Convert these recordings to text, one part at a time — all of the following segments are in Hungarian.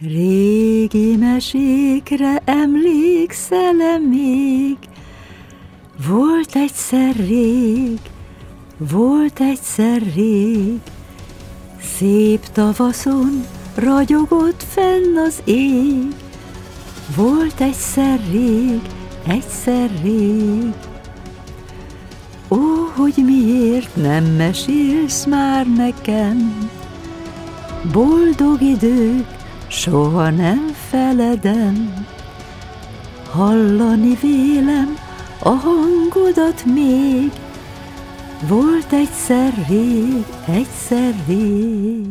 Régi mesékre emlékszel -e még? Volt egyszer rég, volt egyszer rég, Szép tavaszon ragyogott fenn az ég, Volt egyszer rég, egyszer rég. Ó, hogy miért nem mesélsz már nekem, Boldog idők, soha nem feledem, hallani vélem a hangodat még, volt egyszer rég, egyszer rég.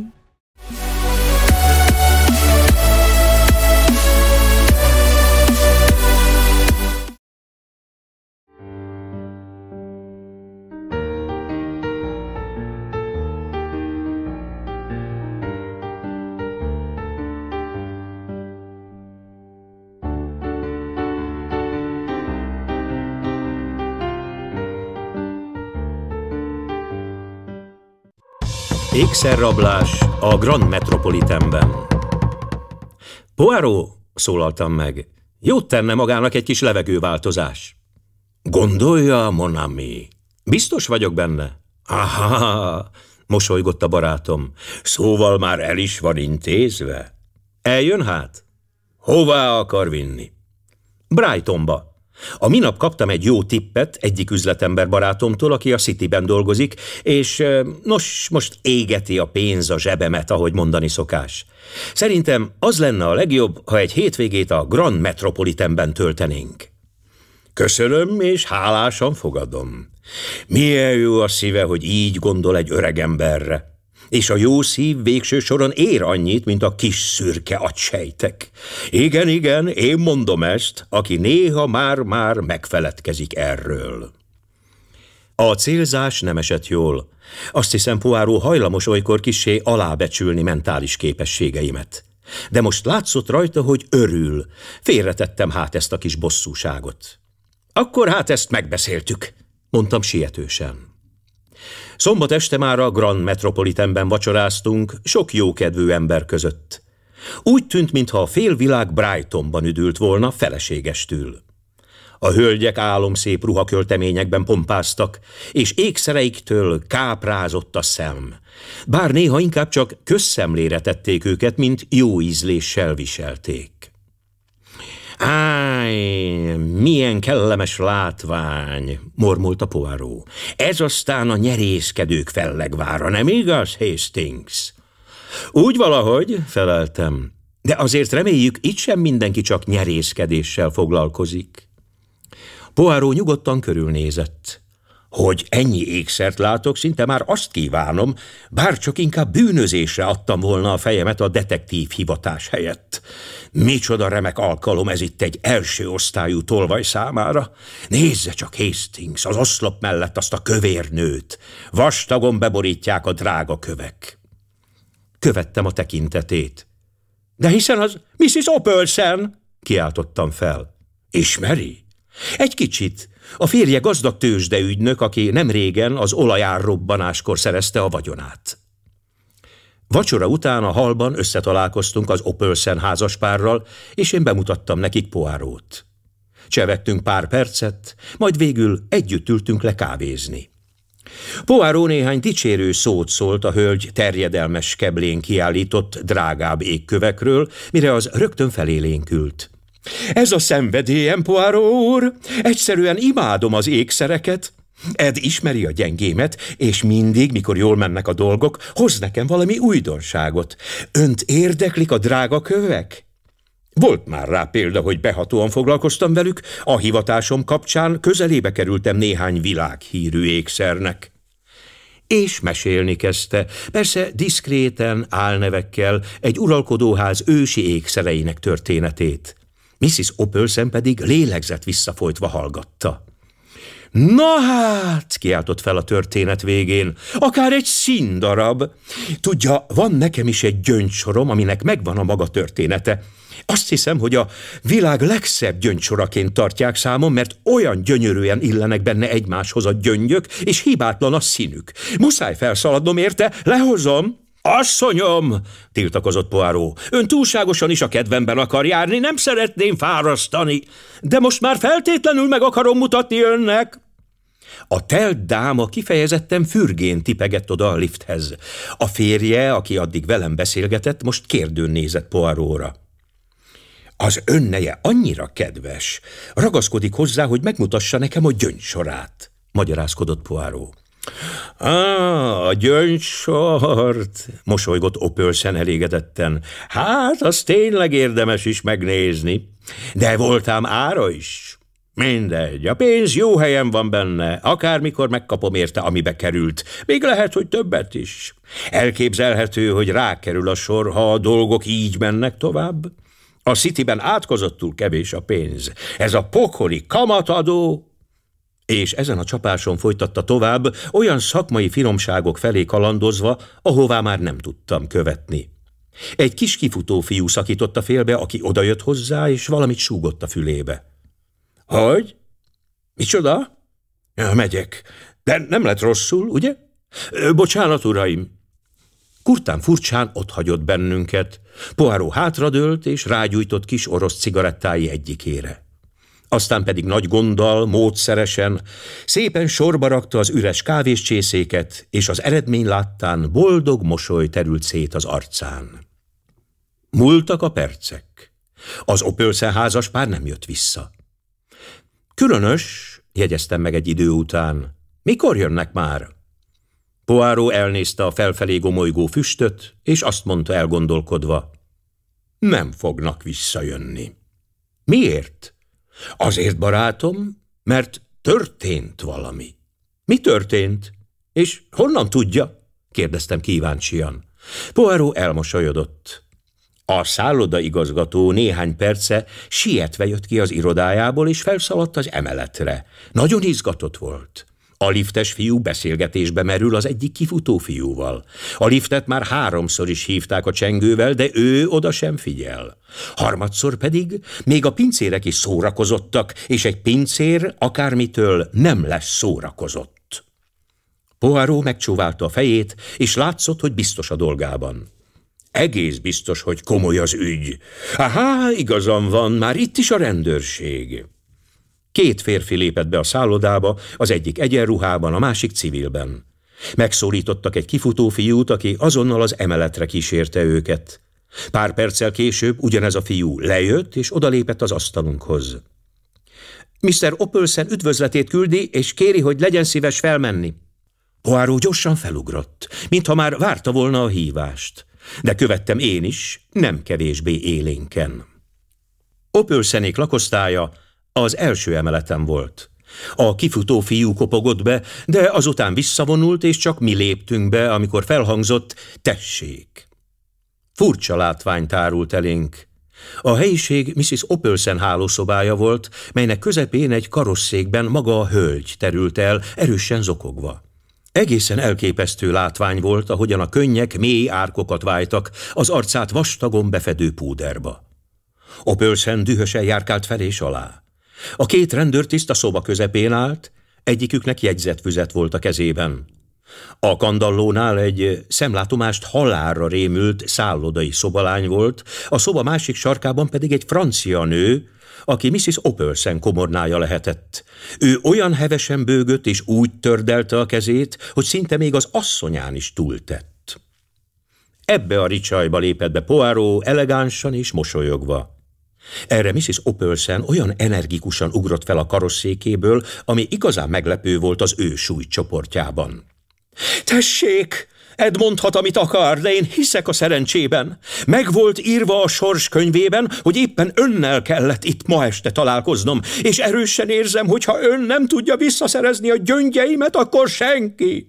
Ékszerrablás a Grand Metropolitanben. Poirot, szólaltam meg, jót tenne magának egy kis levegőváltozás. Gondolja, Monami. Biztos vagyok benne. Aha, mosolygott a barátom. Szóval már el is van intézve. Eljön hát? Hová akar vinni? Brightonba. A minap kaptam egy jó tippet egyik üzletember barátomtól, aki a Cityben dolgozik, és nos, most égeti a pénz a zsebemet, ahogy mondani szokás. Szerintem az lenne a legjobb, ha egy hétvégét a Grand Metropolitanben töltenénk. Köszönöm, és hálásan fogadom. Milyen jó a szíve, hogy így gondol egy öreg emberre és a jó szív végső soron ér annyit, mint a kis szürke agysejtek. Igen, igen, én mondom ezt, aki néha már-már megfeledkezik erről. A célzás nem esett jól. Azt hiszem, Poáró hajlamos olykor kisé alábecsülni mentális képességeimet. De most látszott rajta, hogy örül. Félretettem hát ezt a kis bosszúságot. Akkor hát ezt megbeszéltük, mondtam sietősen. Szombat este már a Grand Metropolitanben vacsoráztunk, sok jókedvű ember között. Úgy tűnt, mintha a félvilág Brightonban üdült volna feleségestül. A hölgyek álomszép ruhakölteményekben pompáztak, és ékszereiktől káprázott a szem. Bár néha inkább csak közszemlére tették őket, mint jó ízléssel viselték. Áj, milyen kellemes látvány, mormolta Poáró. Ez aztán a nyerészkedők fellegvára, nem igaz, Hastings? Úgy valahogy, feleltem, de azért reméljük, itt sem mindenki csak nyerészkedéssel foglalkozik. Poáró nyugodtan körülnézett. Hogy ennyi ékszert látok, szinte már azt kívánom, bár csak inkább bűnözésre adtam volna a fejemet a detektív hivatás helyett. Micsoda remek alkalom ez itt egy első osztályú tolvaj számára. Nézze csak Hastings, az oszlop mellett azt a kövérnőt. Vastagon beborítják a drága kövek. Követtem a tekintetét. De hiszen az Mrs. Opelsen, kiáltottam fel. Ismeri? Egy kicsit. A férje gazdag tőzsdeügynök, aki nem régen az olajár robbanáskor szerezte a vagyonát. Vacsora után a halban összetalálkoztunk az Opelsen házaspárral, és én bemutattam nekik poárót. Csevettünk pár percet, majd végül együtt ültünk le kávézni. Poáró néhány dicsérő szót szólt a hölgy terjedelmes keblén kiállított drágább égkövekről, mire az rögtön felélénkült. Ez a szenvedélyem, Poáró úr! Egyszerűen imádom az ékszereket! Ed ismeri a gyengémet, és mindig, mikor jól mennek a dolgok, hoz nekem valami újdonságot. Önt érdeklik a drága kövek? Volt már rá példa, hogy behatóan foglalkoztam velük, a hivatásom kapcsán közelébe kerültem néhány világhírű ékszernek. És mesélni kezdte, persze diszkréten, álnevekkel, egy uralkodóház ősi ékszereinek történetét. Mrs. Opelsen pedig lélegzett visszafolytva hallgatta. Na hát, kiáltott fel a történet végén, akár egy színdarab. Tudja, van nekem is egy gyöngysorom, aminek megvan a maga története. Azt hiszem, hogy a világ legszebb gyöngysoraként tartják számon, mert olyan gyönyörűen illenek benne egymáshoz a gyöngyök, és hibátlan a színük. Muszáj felszaladnom érte, lehozom. Asszonyom, tiltakozott Poáró, ön túlságosan is a kedvemben akar járni, nem szeretném fárasztani, de most már feltétlenül meg akarom mutatni önnek. A telt dáma kifejezetten fürgén tipegett oda a lifthez. A férje, aki addig velem beszélgetett, most kérdőn nézett Poiróra. Az önneje annyira kedves, ragaszkodik hozzá, hogy megmutassa nekem a gyöngysorát, magyarázkodott poáró. Á, a gyöngysort, mosolygott Opölszen elégedetten. Hát, az tényleg érdemes is megnézni. De voltám ára is. Mindegy, a pénz jó helyen van benne, akármikor megkapom érte, amibe került. Még lehet, hogy többet is. Elképzelhető, hogy rákerül a sor, ha a dolgok így mennek tovább. A Cityben átkozottul kevés a pénz. Ez a pokoli kamatadó... És ezen a csapáson folytatta tovább, olyan szakmai finomságok felé kalandozva, ahová már nem tudtam követni. Egy kis kifutó fiú szakította félbe, aki odajött hozzá, és valamit súgott a fülébe. Hogy? Micsoda? Ja, megyek. De nem lett rosszul, ugye? Bocsánat, uraim! Kurtán furcsán otthagyott bennünket. Poáró hátradőlt és rágyújtott kis orosz cigarettái egyikére. Aztán pedig nagy gonddal, módszeresen, szépen sorba rakta az üres kávéscsészéket, és az eredmény láttán boldog mosoly terült szét az arcán. Múltak a percek. Az Opölszen házas pár nem jött vissza. Különös, jegyeztem meg egy idő után. Mikor jönnek már? Poáró elnézte a felfelé gomolygó füstöt, és azt mondta elgondolkodva. Nem fognak visszajönni. Miért? Azért, barátom, mert történt valami. Mi történt? És honnan tudja? kérdeztem kíváncsian. Poáró elmosolyodott. A szálloda igazgató néhány perce sietve jött ki az irodájából, és felszaladt az emeletre. Nagyon izgatott volt. A liftes fiú beszélgetésbe merül az egyik kifutó fiúval. A liftet már háromszor is hívták a csengővel, de ő oda sem figyel. Harmadszor pedig még a pincérek is szórakozottak, és egy pincér akármitől nem lesz szórakozott. Poirot megcsóválta a fejét, és látszott, hogy biztos a dolgában. Egész biztos, hogy komoly az ügy. Aha, igazam van, már itt is a rendőrség. Két férfi lépett be a szállodába, az egyik egyenruhában, a másik civilben. Megszólítottak egy kifutó fiút, aki azonnal az emeletre kísérte őket. Pár perccel később ugyanez a fiú lejött, és odalépett az asztalunkhoz. Mr. Opelsen üdvözletét küldi, és kéri, hogy legyen szíves felmenni. Poáró gyorsan felugrott, mintha már várta volna a hívást de követtem én is, nem kevésbé élénken. Opőrszenék lakosztálya az első emeleten volt. A kifutó fiú kopogott be, de azután visszavonult, és csak mi léptünk be, amikor felhangzott, tessék. Furcsa látvány tárult elénk. A helyiség Mrs. Opölsen hálószobája volt, melynek közepén egy karosszékben maga a hölgy terült el, erősen zokogva. Egészen elképesztő látvány volt, ahogyan a könnyek mély árkokat váltak az arcát vastagon befedő púderba. Opölsen dühösen járkált fel és alá. A két rendőrtiszt a szoba közepén állt, egyiküknek jegyzetfüzet volt a kezében. A kandallónál egy szemlátomást halálra rémült szállodai szobalány volt, a szoba másik sarkában pedig egy francia nő, aki Mrs. Opelsen komornája lehetett. Ő olyan hevesen bőgött és úgy tördelte a kezét, hogy szinte még az asszonyán is túltett. Ebbe a ricsajba lépett be Poirot elegánsan és mosolyogva. Erre Mrs. Opelsen olyan energikusan ugrott fel a karosszékéből, ami igazán meglepő volt az ő súlycsoportjában. – Tessék! mondhat, amit akar, de én hiszek a szerencsében. Meg volt írva a sors könyvében, hogy éppen önnel kellett itt ma este találkoznom, és erősen érzem, hogy ha ön nem tudja visszaszerezni a gyöngyeimet, akkor senki.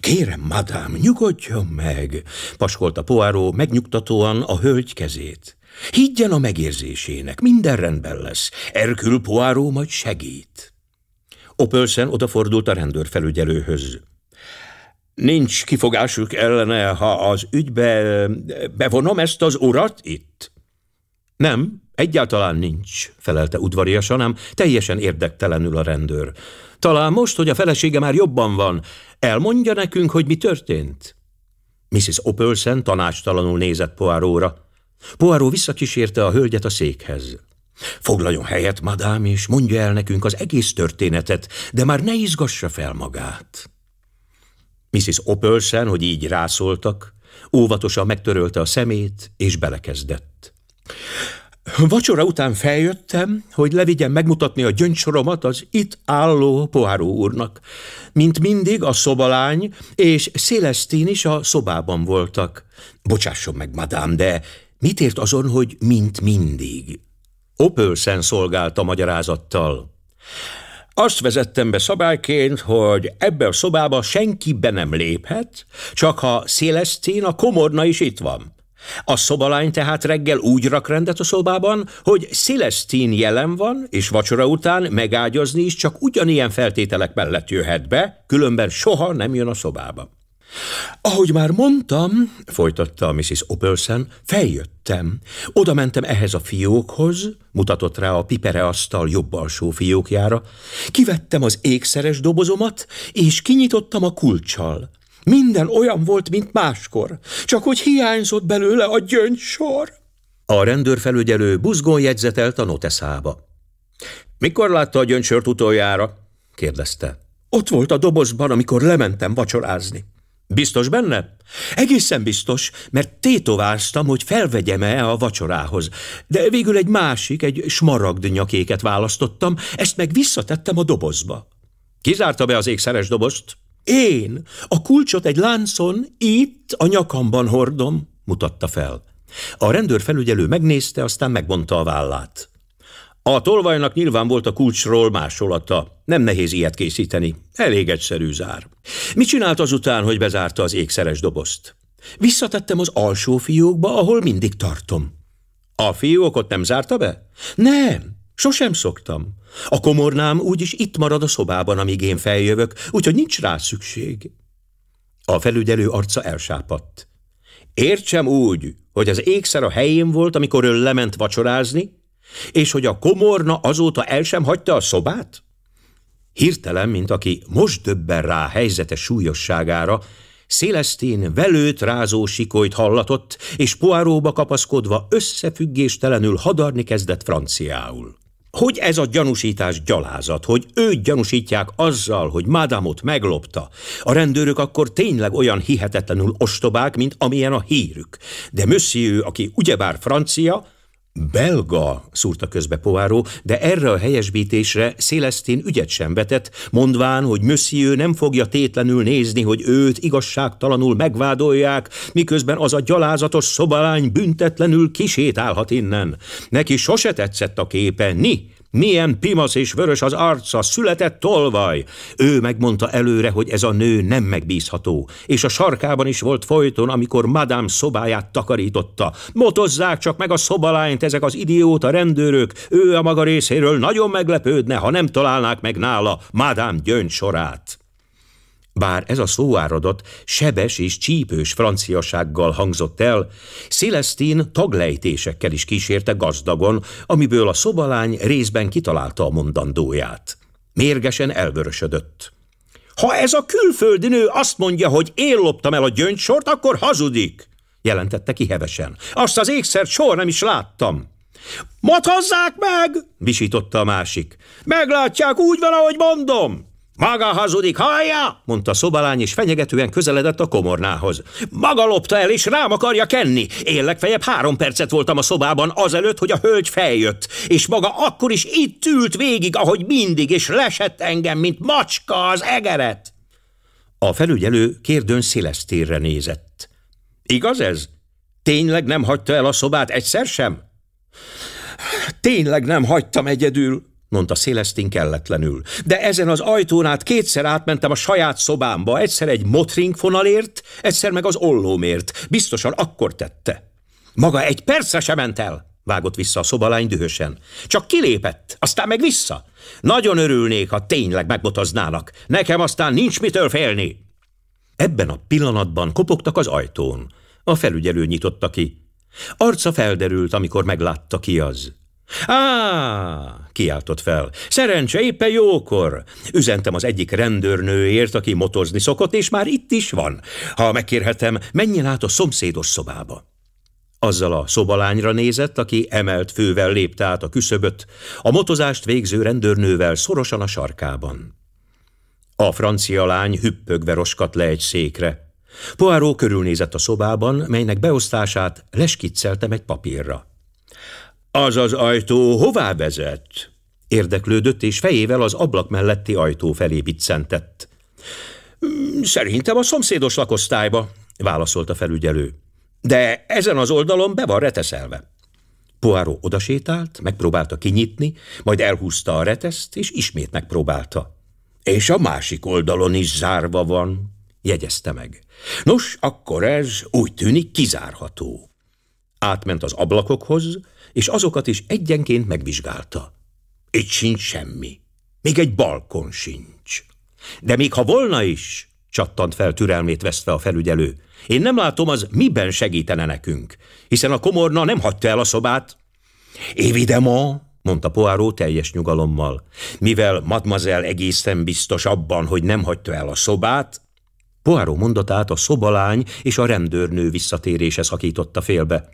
Kérem, madám, nyugodjon meg, paskolta Poáró megnyugtatóan a hölgy kezét. Higgyen a megérzésének, minden rendben lesz. Erkül Poáró majd segít. Opölszen odafordult a rendőrfelügyelőhöz. Nincs kifogásuk ellene, ha az ügybe bevonom ezt az urat itt? Nem, egyáltalán nincs, felelte udvariasan, ám teljesen érdektelenül a rendőr. Talán most, hogy a felesége már jobban van, elmondja nekünk, hogy mi történt? Mrs. Opelsen tanástalanul nézett Poiróra. Poiró visszakísérte a hölgyet a székhez. Foglaljon helyet, madám, és mondja el nekünk az egész történetet, de már ne izgassa fel magát. Mrs. Opelsen, hogy így rászóltak, óvatosan megtörölte a szemét, és belekezdett. Vacsora után feljöttem, hogy levigyen megmutatni a gyöngysoromat az itt álló poháró úrnak. Mint mindig a szobalány és Szélesztin is a szobában voltak. Bocsásson meg, madám, de mit ért azon, hogy mint mindig? Opölszen szolgálta a magyarázattal. Azt vezettem be szabályként, hogy ebbe a szobába senki be nem léphet, csak ha Szélesztén a komorna is itt van. A szobalány tehát reggel úgy rak rendet a szobában, hogy Szilesztín jelen van, és vacsora után megágyazni is csak ugyanilyen feltételek mellett jöhet be, különben soha nem jön a szobába. Ahogy már mondtam, folytatta a Mrs. Opelsen, feljöttem. Oda mentem ehhez a fiókhoz, mutatott rá a pipere asztal jobb alsó fiókjára, kivettem az ékszeres dobozomat, és kinyitottam a kulcsal. Minden olyan volt, mint máskor, csak hogy hiányzott belőle a gyöngysor. A rendőrfelügyelő buzgón jegyzetelt a noteszába. Mikor látta a gyöngysört utoljára? kérdezte. Ott volt a dobozban, amikor lementem vacsorázni. Biztos benne? Egészen biztos, mert tétováztam, hogy felvegyem-e a vacsorához. De végül egy másik, egy smaragd nyakéket választottam, ezt meg visszatettem a dobozba. Kizárta be az égszeres dobozt? Én a kulcsot egy láncon itt a nyakamban hordom, mutatta fel. A rendőrfelügyelő megnézte, aztán megmondta a vállát. A tolvajnak nyilván volt a kulcsról másolata. Nem nehéz ilyet készíteni. Elég egyszerű zár. Mit csinált azután, hogy bezárta az ékszeres dobozt? Visszatettem az alsó fiókba, ahol mindig tartom. A fiókot nem zárta be? Nem, sosem szoktam. A komornám úgyis itt marad a szobában, amíg én feljövök, úgyhogy nincs rá szükség. A felügyelő arca elsápadt. Értsem úgy, hogy az ékszer a helyén volt, amikor ő lement vacsorázni, és hogy a komorna azóta el sem hagyta a szobát? Hirtelen, mint aki most döbben rá a helyzete súlyosságára, Szélesztén velőt rázó sikolyt hallatott, és poáróba kapaszkodva összefüggéstelenül hadarni kezdett franciául. Hogy ez a gyanúsítás gyalázat, hogy őt gyanúsítják azzal, hogy mádámot meglopta. A rendőrök akkor tényleg olyan hihetetlenül ostobák, mint amilyen a hírük. De Monsieur, aki ugyebár francia, Belga, szúrta közbe Poáró, de erre a helyesbítésre Szélesztén ügyet sem vetett, mondván, hogy Monsieur nem fogja tétlenül nézni, hogy őt igazságtalanul megvádolják, miközben az a gyalázatos szobalány büntetlenül kisétálhat innen. Neki sose tetszett a képe, ni, milyen pimasz és vörös az arca, született tolvaj! Ő megmondta előre, hogy ez a nő nem megbízható, és a sarkában is volt folyton, amikor madám szobáját takarította. Motozzák csak meg a szobalányt ezek az idióta rendőrök, ő a maga részéről nagyon meglepődne, ha nem találnák meg nála madám gyöngy sorát bár ez a szóáradat sebes és csípős franciasággal hangzott el, Szélesztin taglejtésekkel is kísérte gazdagon, amiből a szobalány részben kitalálta a mondandóját. Mérgesen elvörösödött. Ha ez a külföldi nő azt mondja, hogy én loptam el a gyöngysort, akkor hazudik, jelentette ki hevesen. Azt az ékszert soha nem is láttam. Matazzák meg, visította a másik. Meglátják, úgy van, ahogy mondom. Maga hazudik, hallja? mondta szobalány, és fenyegetően közeledett a komornához. Maga lopta el, és rám akarja kenni. Én legfeljebb három percet voltam a szobában azelőtt, hogy a hölgy feljött, és maga akkor is itt ült végig, ahogy mindig, és lesett engem, mint macska az egeret. A felügyelő kérdőn szélesztérre nézett. Igaz ez? Tényleg nem hagyta el a szobát egyszer sem? Tényleg nem hagytam egyedül, mondta Szélesztin kelletlenül. De ezen az ajtón át kétszer átmentem a saját szobámba, egyszer egy fonalért, egyszer meg az ollómért. Biztosan akkor tette. Maga egy percre sem ment el, vágott vissza a szobalány dühösen. Csak kilépett, aztán meg vissza. Nagyon örülnék, ha tényleg megbotoznának. Nekem aztán nincs mitől félni. Ebben a pillanatban kopogtak az ajtón. A felügyelő nyitotta ki. Arca felderült, amikor meglátta ki az. Á, kiáltott fel. Szerencse, éppen jókor! Üzentem az egyik rendőrnőért, aki motozni szokott, és már itt is van. Ha megkérhetem, menjen át a szomszédos szobába. Azzal a szobalányra nézett, aki emelt fővel lépte át a küszöböt, a motozást végző rendőrnővel szorosan a sarkában. A francia lány hüppögve roskat le egy székre. Poirot körülnézett a szobában, melynek beosztását leskiccelte egy papírra. Az az ajtó hová vezet? Érdeklődött, és fejével az ablak melletti ajtó felé biccentett. Mm, szerintem a szomszédos lakosztályba, válaszolt a felügyelő. De ezen az oldalon be van reteszelve. Poáró odasétált, megpróbálta kinyitni, majd elhúzta a reteszt, és ismét megpróbálta. És a másik oldalon is zárva van, jegyezte meg. Nos, akkor ez úgy tűnik kizárható. Átment az ablakokhoz, és azokat is egyenként megvizsgálta. Itt sincs semmi, még egy balkon sincs. De még ha volna is, csattant fel türelmét veszte a felügyelő, én nem látom, az miben segítene nekünk, hiszen a komorna nem hagyta el a szobát. Évidemment, mondta Poáró teljes nyugalommal. Mivel madmazel egészen biztos abban, hogy nem hagyta el a szobát, Poáró mondatát a szobalány és a rendőrnő visszatérése szakította félbe.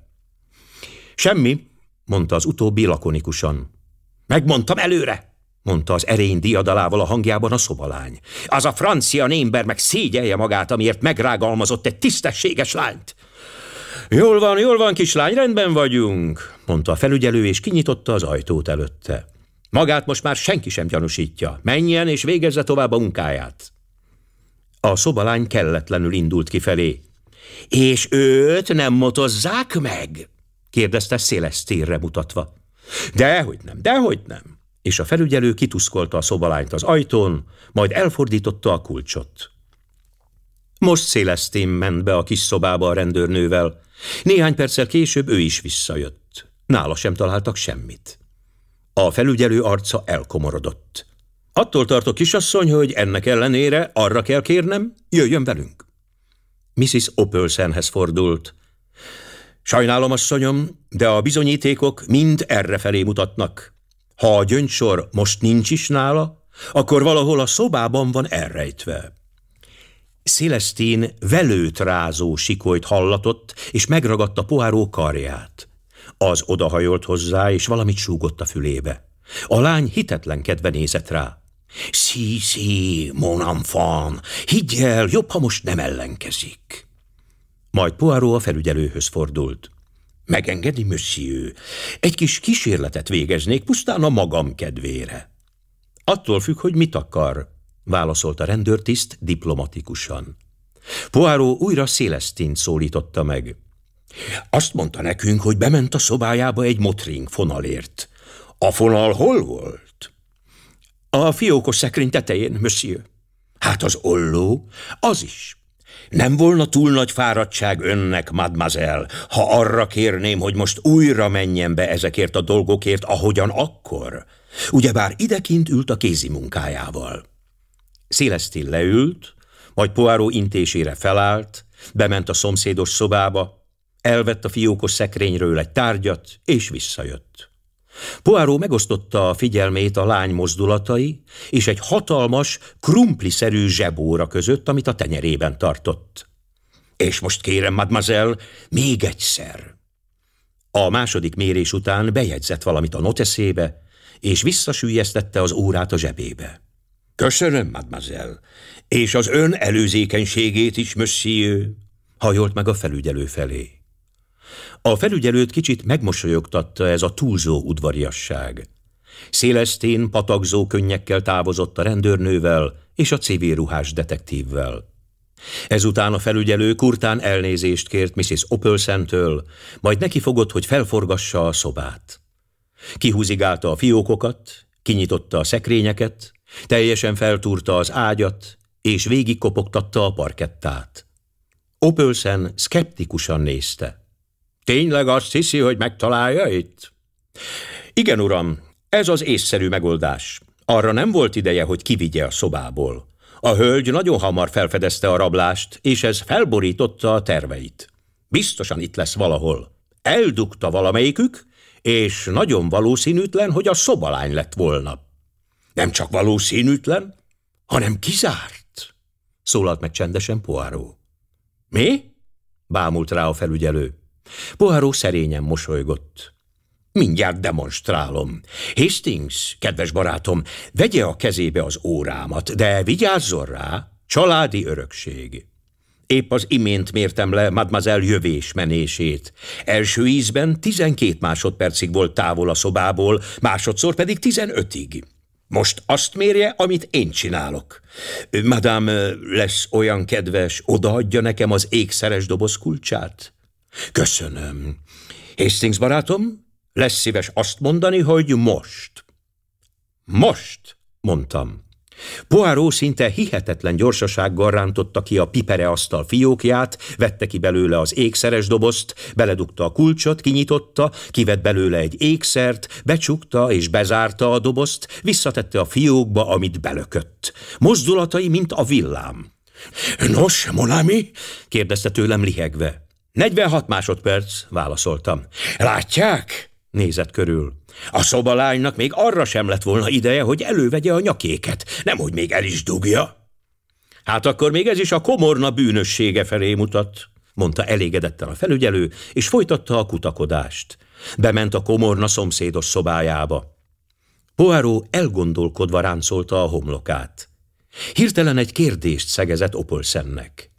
Semmi, mondta az utóbbi lakonikusan. Megmondtam előre, mondta az erény diadalával a hangjában a szobalány. Az a francia némber meg szégyelje magát, amiért megrágalmazott egy tisztességes lányt. Jól van, jól van, kislány, rendben vagyunk, mondta a felügyelő, és kinyitotta az ajtót előtte. Magát most már senki sem gyanúsítja. Menjen és végezze tovább a munkáját. A szobalány kelletlenül indult kifelé. És őt nem motozzák meg? kérdezte széles térre mutatva. Dehogy nem, dehogy nem. És a felügyelő kituszkolta a szobalányt az ajtón, majd elfordította a kulcsot. Most Szélesztén ment be a kis szobába a rendőrnővel. Néhány perccel később ő is visszajött. Nála sem találtak semmit. A felügyelő arca elkomorodott. Attól tartok, kisasszony, hogy ennek ellenére arra kell kérnem, jöjjön velünk. Mrs. Opelsenhez fordult. Sajnálom, asszonyom, de a bizonyítékok mind erre felé mutatnak. Ha a gyöngysor most nincs is nála, akkor valahol a szobában van elrejtve. Szélesztin velőt rázó sikolyt hallatott, és megragadta poháró karját. Az odahajolt hozzá, és valamit súgott a fülébe. A lány kedve nézett rá. sí, si, mon enfant, higgyel, jobb, ha most nem ellenkezik. Majd Poirot a felügyelőhöz fordult. Megengedi, monsieur, egy kis kísérletet végeznék pusztán a magam kedvére. Attól függ, hogy mit akar, válaszolta rendőrtiszt diplomatikusan. Poirot újra Szélesztint szólította meg. Azt mondta nekünk, hogy bement a szobájába egy motring fonalért. A fonal hol volt? A fiókos szekrény tetején, monsieur. Hát az olló, az is. Nem volna túl nagy fáradtság önnek, mademoiselle, ha arra kérném, hogy most újra menjen be ezekért a dolgokért, ahogyan akkor? Ugyebár idekint ült a kézi munkájával. Szélesztin leült, majd Poáró intésére felállt, bement a szomszédos szobába, elvett a fiókos szekrényről egy tárgyat, és visszajött. Poáró megosztotta a figyelmét a lány mozdulatai és egy hatalmas, krumpliszerű zsebóra között, amit a tenyerében tartott. És most kérem, mademoiselle, még egyszer. A második mérés után bejegyzett valamit a noteszébe, és visszasüllyesztette az órát a zsebébe. Köszönöm, mademoiselle, és az ön előzékenységét is, monsieur, hajolt meg a felügyelő felé. A felügyelőt kicsit megmosolyogtatta ez a túlzó udvariasság. Szélesztén patagzó könnyekkel távozott a rendőrnővel és a civil ruhás detektívvel. Ezután a felügyelő kurtán elnézést kért Mrs. Opelszentől, majd neki fogott, hogy felforgassa a szobát. Kihúzigálta a fiókokat, kinyitotta a szekrényeket, teljesen feltúrta az ágyat, és végigkopogtatta a parkettát. Opelsen szkeptikusan nézte. Tényleg azt hiszi, hogy megtalálja itt? Igen, uram, ez az észszerű megoldás. Arra nem volt ideje, hogy kivigye a szobából. A hölgy nagyon hamar felfedezte a rablást, és ez felborította a terveit. Biztosan itt lesz valahol. Eldugta valamelyikük, és nagyon valószínűtlen, hogy a szobalány lett volna. Nem csak valószínűtlen, hanem kizárt, szólalt meg csendesen Poáró. Mi? bámult rá a felügyelő. Poharó szerényen mosolygott. Mindjárt demonstrálom. Hastings, kedves barátom, vegye a kezébe az órámat, de vigyázzon rá, családi örökség. Épp az imént mértem le mademoiselle jövés menését. Első ízben 12 másodpercig volt távol a szobából, másodszor pedig 15-ig. Most azt mérje, amit én csinálok. Madame lesz olyan kedves, odaadja nekem az ékszeres doboz kulcsát? Köszönöm. Hastings barátom, lesz szíves azt mondani, hogy most. Most, mondtam. Poirot szinte hihetetlen gyorsasággal rántotta ki a pipere asztal fiókját, vette ki belőle az ékszeres dobozt, beledugta a kulcsot, kinyitotta, kivett belőle egy ékszert, becsukta és bezárta a dobozt, visszatette a fiókba, amit belökött. Mozdulatai, mint a villám. – Nos, Molami? – kérdezte tőlem lihegve. 46 másodperc, válaszoltam. Látják? Nézett körül. A szobalánynak még arra sem lett volna ideje, hogy elővegye a nyakéket, nemhogy még el is dugja. Hát akkor még ez is a komorna bűnössége felé mutat, mondta elégedetten a felügyelő, és folytatta a kutakodást. Bement a komorna szomszédos szobájába. Poáró elgondolkodva ráncolta a homlokát. Hirtelen egy kérdést szegezett Opolszennek.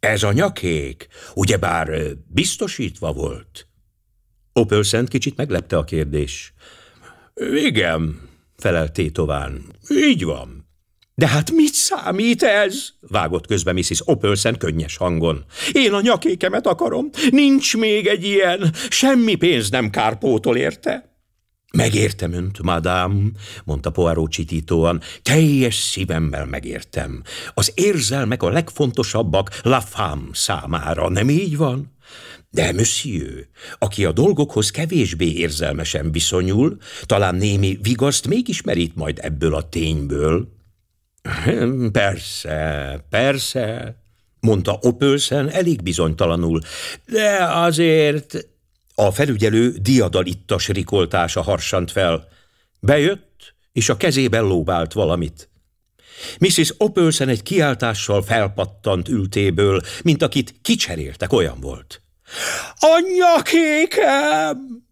Ez a nyakék, ugyebár biztosítva volt. Opelszent kicsit meglepte a kérdés. Igen, felelt tétován. Így van. De hát mit számít ez? vágott közbe Mrs. Opelsen könnyes hangon. Én a nyakékemet akarom. Nincs még egy ilyen. Semmi pénz nem kárpótol érte. Megértem önt, madám, mondta Poirot csitítóan, teljes szívemmel megértem. Az érzelmek a legfontosabbak La Femme számára, nem így van? De monsieur, aki a dolgokhoz kevésbé érzelmesen viszonyul, talán némi vigaszt mégis merít majd ebből a tényből. Persze, persze, mondta Opölszen elég bizonytalanul, de azért a felügyelő diadalittas rikoltása harsant fel. Bejött, és a kezében lóbált valamit. Mrs. Opelsen egy kiáltással felpattant ültéből, mint akit kicseréltek, olyan volt. – Anya kékem!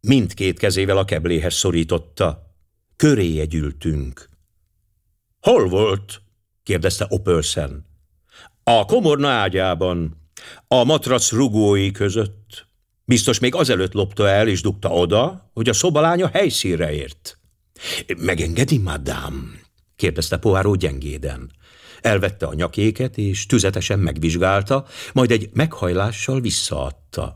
Mindkét kezével a kebléhez szorította. Köréje gyűltünk. – Hol volt? – kérdezte Opelsen. – A komorna ágyában, a matrac rugói között – Biztos még azelőtt lopta el és dugta oda, hogy a szobalánya helyszínre ért. Megengedi, madám? kérdezte Poáró gyengéden. Elvette a nyakéket, és tüzetesen megvizsgálta, majd egy meghajlással visszaadta.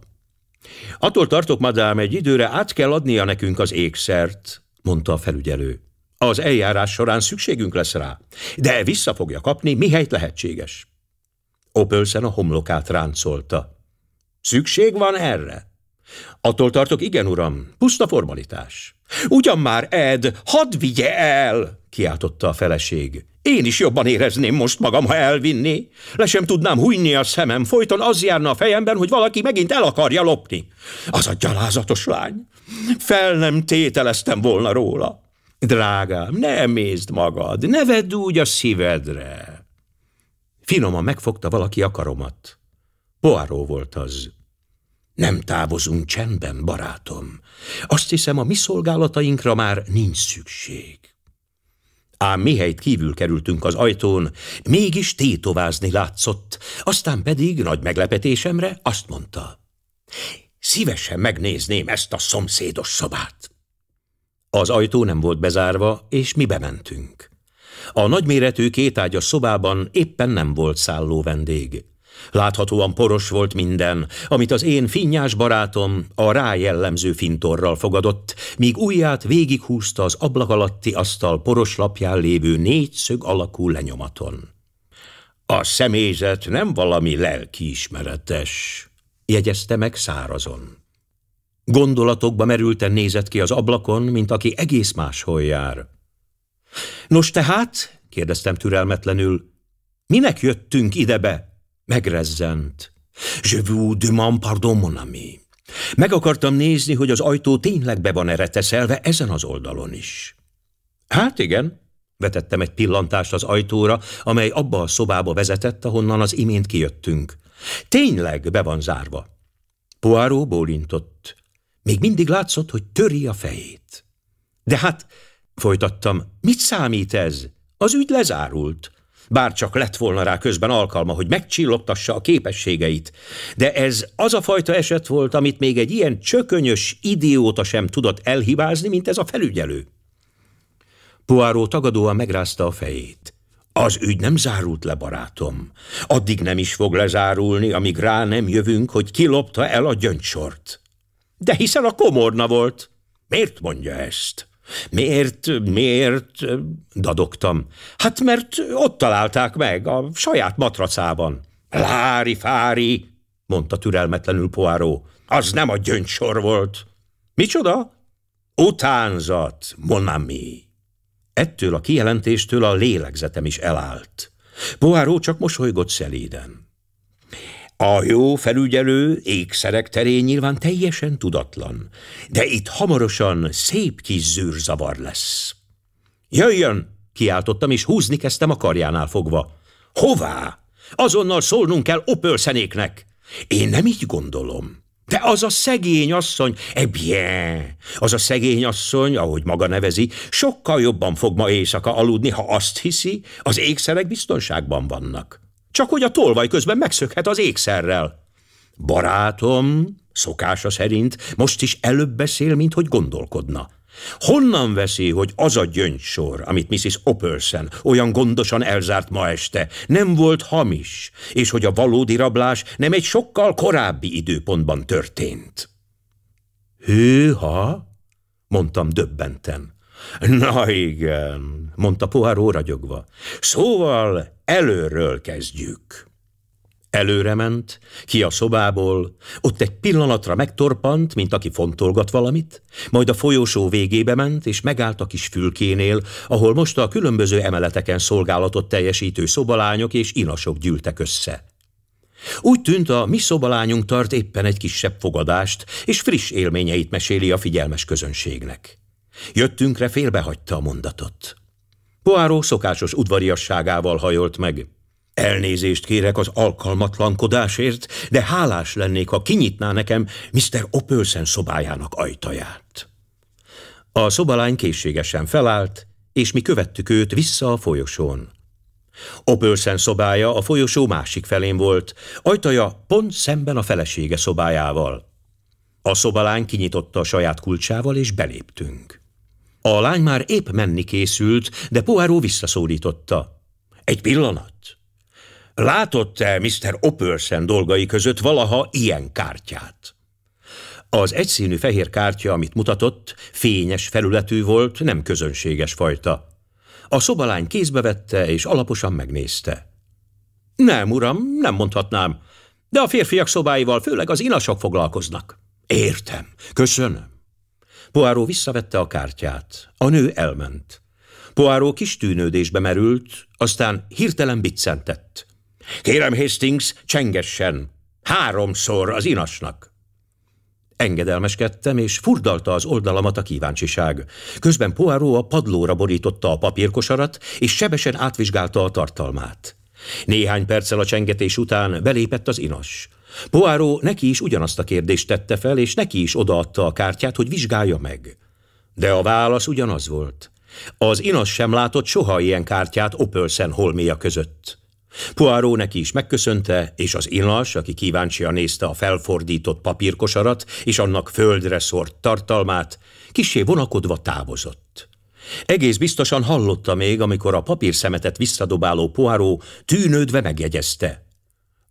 Attól tartok, madám, egy időre át kell adnia nekünk az ékszert, mondta a felügyelő. Az eljárás során szükségünk lesz rá, de vissza fogja kapni, mihelyt lehetséges. Opölszen a homlokát ráncolta. Szükség van erre? Attól tartok, igen, uram, puszta formalitás. Ugyan már, Ed, hadd vigye el, kiáltotta a feleség. Én is jobban érezném most magam, ha elvinné. Le sem tudnám hújni a szemem, folyton az járna a fejemben, hogy valaki megint el akarja lopni. Az a gyalázatos lány. Fel nem tételeztem volna róla. Drágám, ne emészd magad, ne vedd úgy a szívedre. Finoman megfogta valaki akaromat. Poáró volt az. Nem távozunk csendben, barátom. Azt hiszem, a mi szolgálatainkra már nincs szükség. Ám mihelyt kívül kerültünk az ajtón, mégis tétovázni látszott, aztán pedig nagy meglepetésemre azt mondta. Szívesen megnézném ezt a szomszédos szobát. Az ajtó nem volt bezárva, és mi bementünk. A nagyméretű kétágyas szobában éppen nem volt szálló vendég. Láthatóan poros volt minden, amit az én finnyás barátom a rá jellemző fintorral fogadott, míg ujját végighúzta az ablak alatti asztal poros lapján lévő négyszög alakú lenyomaton. A személyzet nem valami lelkiismeretes, jegyezte meg szárazon. Gondolatokba merülten nézett ki az ablakon, mint aki egész máshol jár. Nos tehát, kérdeztem türelmetlenül, minek jöttünk idebe? Megrezzent. Je vous demande pardon, mon ami. Meg akartam nézni, hogy az ajtó tényleg be van ereteszelve ezen az oldalon is. Hát igen, vetettem egy pillantást az ajtóra, amely abba a szobába vezetett, ahonnan az imént kijöttünk. Tényleg be van zárva. Poirot bólintott. Még mindig látszott, hogy töri a fejét. De hát, folytattam, mit számít ez? Az ügy lezárult bár csak lett volna rá közben alkalma, hogy megcsillogtassa a képességeit. De ez az a fajta eset volt, amit még egy ilyen csökönyös idióta sem tudott elhibázni, mint ez a felügyelő. Poáró tagadóan megrázta a fejét. Az ügy nem zárult le, barátom. Addig nem is fog lezárulni, amíg rá nem jövünk, hogy kilopta el a gyöngysort. De hiszen a komorna volt. Miért mondja ezt? Miért, miért? dadogtam. Hát mert ott találták meg, a saját matracában. Lári, fári, mondta türelmetlenül poáró. Az nem a gyöngysor volt. Micsoda? Utánzat, monami. Ettől a kijelentéstől a lélegzetem is elállt. Poáró csak mosolygott szelíden. A jó felügyelő ékszerek terén nyilván teljesen tudatlan, de itt hamarosan szép kis zűrzavar lesz. Jöjjön! Kiáltottam, és húzni kezdtem a karjánál fogva. Hová? Azonnal szólnunk kell opölszenéknek. Én nem így gondolom. De az a szegény asszony, ebje, az a szegény asszony, ahogy maga nevezi, sokkal jobban fog ma éjszaka aludni, ha azt hiszi, az ékszerek biztonságban vannak csak hogy a tolvaj közben megszökhet az ékszerrel. Barátom, szokása szerint, most is előbb beszél, mint hogy gondolkodna. Honnan veszi, hogy az a gyöngysor, amit Mrs. Opperson olyan gondosan elzárt ma este, nem volt hamis, és hogy a valódi rablás nem egy sokkal korábbi időpontban történt? Hűha, mondtam döbbenten. Na igen, mondta Poirot ragyogva. Szóval előről kezdjük. Előre ment, ki a szobából, ott egy pillanatra megtorpant, mint aki fontolgat valamit, majd a folyosó végébe ment, és megállt a kis fülkénél, ahol most a különböző emeleteken szolgálatot teljesítő szobalányok és inasok gyűltek össze. Úgy tűnt, a mi szobalányunk tart éppen egy kisebb fogadást, és friss élményeit meséli a figyelmes közönségnek. Jöttünkre félbehagyta a mondatot. Poáró szokásos udvariasságával hajolt meg. Elnézést kérek az alkalmatlankodásért, de hálás lennék, ha kinyitná nekem Mr. Opölsen szobájának ajtaját. A szobalány készségesen felállt, és mi követtük őt vissza a folyosón. Opölsen szobája a folyosó másik felén volt, ajtaja pont szemben a felesége szobájával. A szobalány kinyitotta a saját kulcsával, és beléptünk. A lány már épp menni készült, de Poirot visszaszólította. Egy pillanat. Látott-e Mr. Opperson dolgai között valaha ilyen kártyát? Az egyszínű fehér kártya, amit mutatott, fényes felületű volt, nem közönséges fajta. A szobalány kézbe vette és alaposan megnézte. Nem, uram, nem mondhatnám, de a férfiak szobáival főleg az inasok foglalkoznak. Értem, köszönöm. Poáró visszavette a kártyát. A nő elment. Poáró kis tűnődésbe merült, aztán hirtelen biccentett. Kérem Hastings, csengessen! Háromszor az inasnak! Engedelmeskedtem, és furdalta az oldalamat a kíváncsiság. Közben Poáró a padlóra borította a papírkosarat, és sebesen átvizsgálta a tartalmát. Néhány perccel a csengetés után belépett az inas. Poáró neki is ugyanazt a kérdést tette fel, és neki is odaadta a kártyát, hogy vizsgálja meg. De a válasz ugyanaz volt. Az Inas sem látott soha ilyen kártyát Opelsen holméja között. Poáró neki is megköszönte, és az Inas, aki kíváncsian nézte a felfordított papírkosarat és annak földre szort tartalmát, kisé vonakodva távozott. Egész biztosan hallotta még, amikor a papírszemetet visszadobáló poáró tűnődve megjegyezte –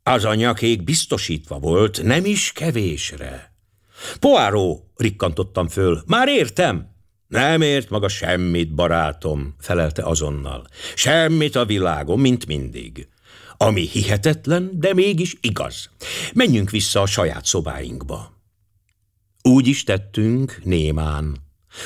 az a nyakék biztosítva volt, nem is kevésre. Poáró, rikkantottam föl, már értem. Nem ért maga semmit, barátom, felelte azonnal. Semmit a világon, mint mindig. Ami hihetetlen, de mégis igaz. Menjünk vissza a saját szobáinkba. Úgy is tettünk, némán.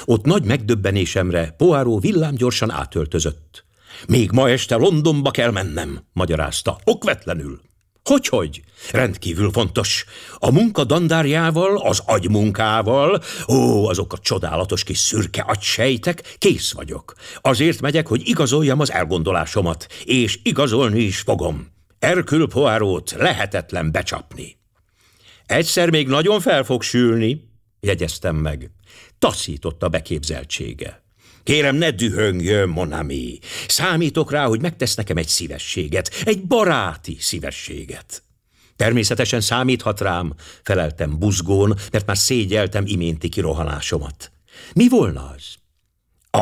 Ott nagy megdöbbenésemre Poáró villámgyorsan átöltözött. Még ma este Londonba kell mennem, magyarázta, okvetlenül. Hogyhogy? Rendkívül fontos. A munka dandárjával, az agymunkával, ó, azok a csodálatos kis szürke agysejtek, kész vagyok. Azért megyek, hogy igazoljam az elgondolásomat, és igazolni is fogom. Erkül Poárót lehetetlen becsapni. Egyszer még nagyon fel fog sülni, jegyeztem meg. Taszított a beképzeltsége. Kérem, ne dühöngjön, Monami. Számítok rá, hogy megtesz nekem egy szívességet, egy baráti szívességet. Természetesen számíthat rám, feleltem buzgón, mert már szégyeltem iménti kirohanásomat. Mi volna az?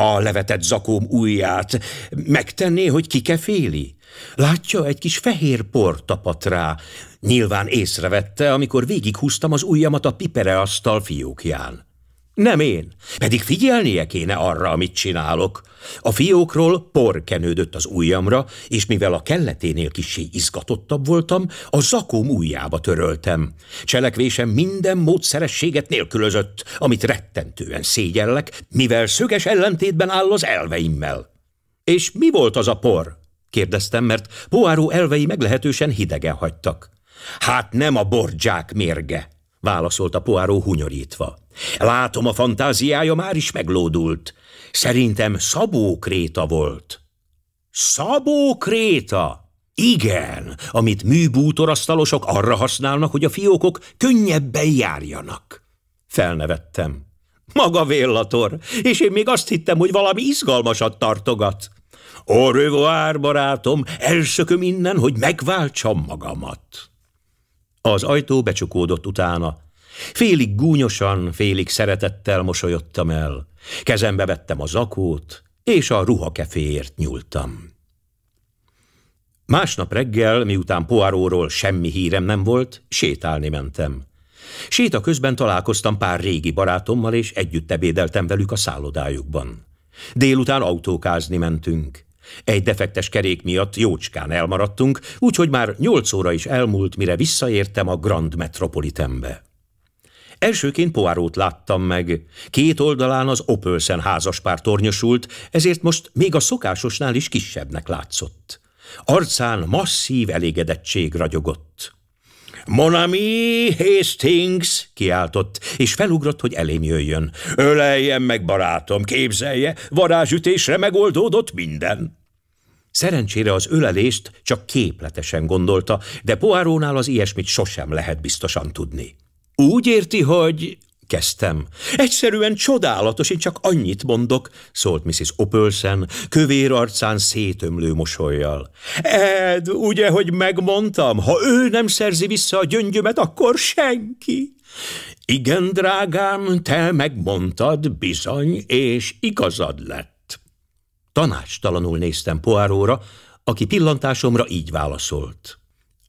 A levetett zakóm ujját megtenné, hogy ki féli? Látja, egy kis fehér por tapadt rá. Nyilván észrevette, amikor végighúztam az ujjamat a asztal fiókján nem én. Pedig figyelnie kéne arra, amit csinálok. A fiókról por kenődött az ujjamra, és mivel a kelleténél kicsi izgatottabb voltam, a zakóm ujjába töröltem. Cselekvésem minden módszerességet nélkülözött, amit rettentően szégyellek, mivel szöges ellentétben áll az elveimmel. És mi volt az a por? kérdeztem, mert Poáró elvei meglehetősen hidegen hagytak. Hát nem a borgyák mérge, válaszolta Poáró hunyorítva. Látom, a fantáziája már is meglódult. Szerintem Szabó Kréta volt. Szabó Kréta? Igen, amit műbútorasztalosok arra használnak, hogy a fiókok könnyebben járjanak. Felnevettem. Maga véllator, és én még azt hittem, hogy valami izgalmasat tartogat. Au revoir, barátom, elsököm innen, hogy megváltsam magamat. Az ajtó becsukódott utána, Félig gúnyosan, félig szeretettel mosolyodtam el. Kezembe vettem a zakót, és a ruhakeféért nyúltam. Másnap reggel, miután poáróról semmi hírem nem volt, sétálni mentem. Séta közben találkoztam pár régi barátommal, és együtt ebédeltem velük a szállodájukban. Délután autókázni mentünk. Egy defektes kerék miatt jócskán elmaradtunk, úgyhogy már nyolc óra is elmúlt, mire visszaértem a Grand Metropolitanbe. Elsőként Poárót láttam meg. Két oldalán az Opölszen házaspár tornyosult, ezért most még a szokásosnál is kisebbnek látszott. Arcán masszív elégedettség ragyogott. Monami Hastings, kiáltott, és felugrott, hogy elém jöjjön. Öleljen meg, barátom, képzelje, varázsütésre megoldódott minden. Szerencsére az ölelést csak képletesen gondolta, de Poárónál az ilyesmit sosem lehet biztosan tudni. Úgy érti, hogy... Kezdtem. Egyszerűen csodálatos, én csak annyit mondok, szólt Mrs. Opelsen, kövér arcán szétömlő mosolyjal. Ed, ugye, hogy megmondtam, ha ő nem szerzi vissza a gyöngyömet, akkor senki. Igen, drágám, te megmondtad, bizony, és igazad lett. Tanácstalanul néztem Poáróra, aki pillantásomra így válaszolt.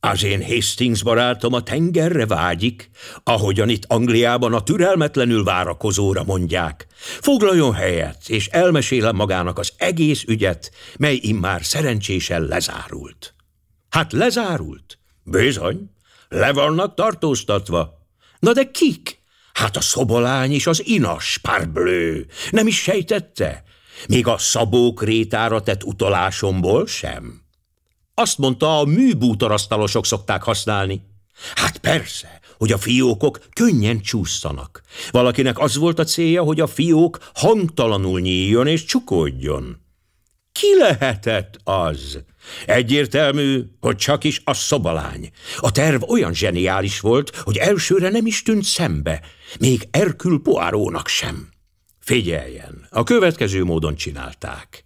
Az én Hastings barátom a tengerre vágyik, ahogyan itt Angliában a türelmetlenül várakozóra mondják. Foglaljon helyet, és elmesélem magának az egész ügyet, mely immár szerencsésen lezárult. Hát lezárult? Bizony, le vannak tartóztatva. Na de kik? Hát a szobolány és az inas, párblő. Nem is sejtette? Még a szabók rétára tett utolásomból sem. Azt mondta, a műbútorasztalosok szokták használni. Hát persze, hogy a fiókok könnyen csúszanak. Valakinek az volt a célja, hogy a fiók hangtalanul nyíljon és csukodjon. Ki lehetett az? Egyértelmű, hogy csak is a szobalány. A terv olyan zseniális volt, hogy elsőre nem is tűnt szembe, még Erkül Poárónak sem. Figyeljen, a következő módon csinálták.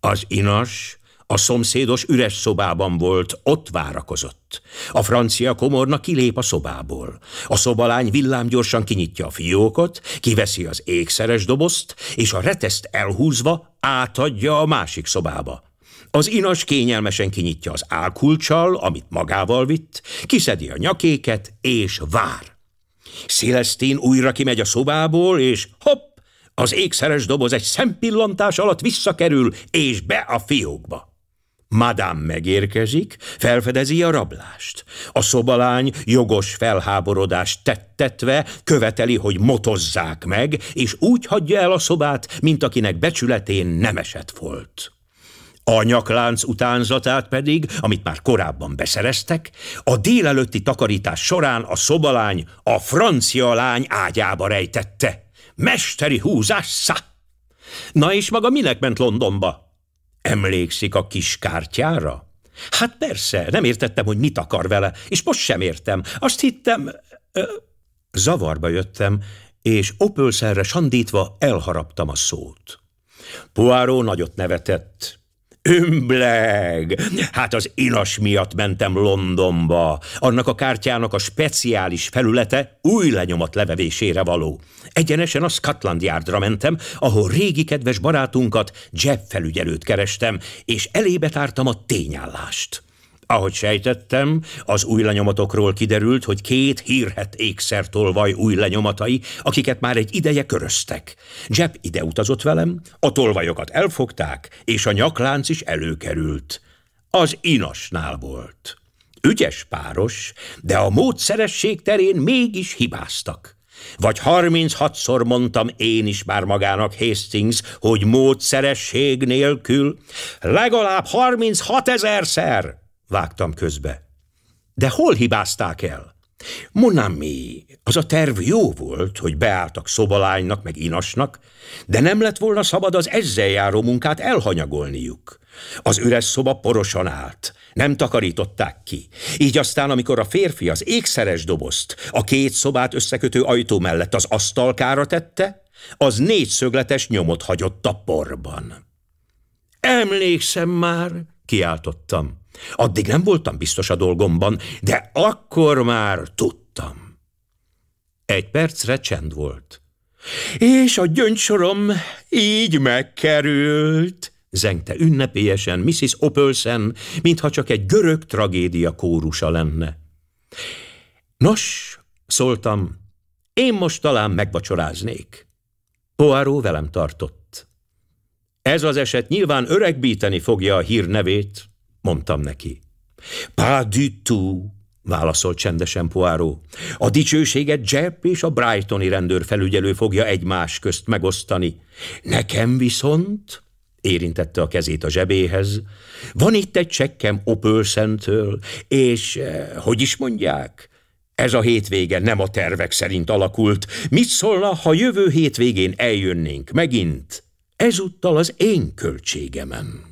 Az inas a szomszédos üres szobában volt, ott várakozott. A francia komorna kilép a szobából. A szobalány villámgyorsan kinyitja a fiókot, kiveszi az ékszeres dobozt, és a reteszt elhúzva átadja a másik szobába. Az inas kényelmesen kinyitja az álkulcsal, amit magával vitt, kiszedi a nyakéket, és vár. Szélesztén újra kimegy a szobából, és hopp, az ékszeres doboz egy szempillantás alatt visszakerül, és be a fiókba. Madame megérkezik, felfedezi a rablást. A szobalány jogos felháborodást tettetve követeli, hogy motozzák meg, és úgy hagyja el a szobát, mint akinek becsületén nem esett volt. A nyaklánc utánzatát pedig, amit már korábban beszereztek, a délelőtti takarítás során a szobalány a francia lány ágyába rejtette. Mesteri húzás, szá! Na és maga minek ment Londonba? Emlékszik a kis kártyára? Hát persze, nem értettem, hogy mit akar vele, és most sem értem. Azt hittem... Ö, zavarba jöttem, és opölszerre sandítva elharaptam a szót. Poáró nagyot nevetett. Ümbleg! Hát az inas miatt mentem Londonba. Annak a kártyának a speciális felülete új lenyomat levevésére való. Egyenesen a Scotland Yardra mentem, ahol régi kedves barátunkat, Jeff felügyelőt kerestem, és elébe tártam a tényállást. Ahogy sejtettem, az új lenyomatokról kiderült, hogy két hírhet ékszertolvaj új lenyomatai, akiket már egy ideje köröztek. Jepp ide utazott velem, a tolvajokat elfogták, és a nyaklánc is előkerült. Az inasnál volt. Ügyes páros, de a módszeresség terén mégis hibáztak. Vagy 36-szor mondtam én is már magának Hastings, hogy módszeresség nélkül legalább 36 ezerszer vágtam közbe. De hol hibázták el? Monami, az a terv jó volt, hogy beálltak szobalánynak meg inasnak, de nem lett volna szabad az ezzel járó munkát elhanyagolniuk. Az üres szoba porosan állt, nem takarították ki. Így aztán, amikor a férfi az ékszeres dobozt a két szobát összekötő ajtó mellett az asztalkára tette, az négyszögletes nyomot hagyott a porban. Emlékszem már, kiáltottam. Addig nem voltam biztos a dolgomban, de akkor már tudtam. Egy percre csend volt. És a gyöngysorom így megkerült, zengte ünnepélyesen Mrs. Opelsen, mintha csak egy görög tragédia kórusa lenne. Nos, szóltam, én most talán megvacsoráznék. Poáró velem tartott. Ez az eset nyilván öregbíteni fogja a hír nevét, mondtam neki. Pas du tout, válaszolt csendesen Poáró. A dicsőséget Jepp és a Brightoni rendőrfelügyelő fogja egymás közt megosztani. Nekem viszont, érintette a kezét a zsebéhez, van itt egy csekkem Opölszentől, és eh, hogy is mondják, ez a hétvége nem a tervek szerint alakult. Mit szólna, ha jövő hétvégén eljönnénk megint? ezúttal az én költségemem.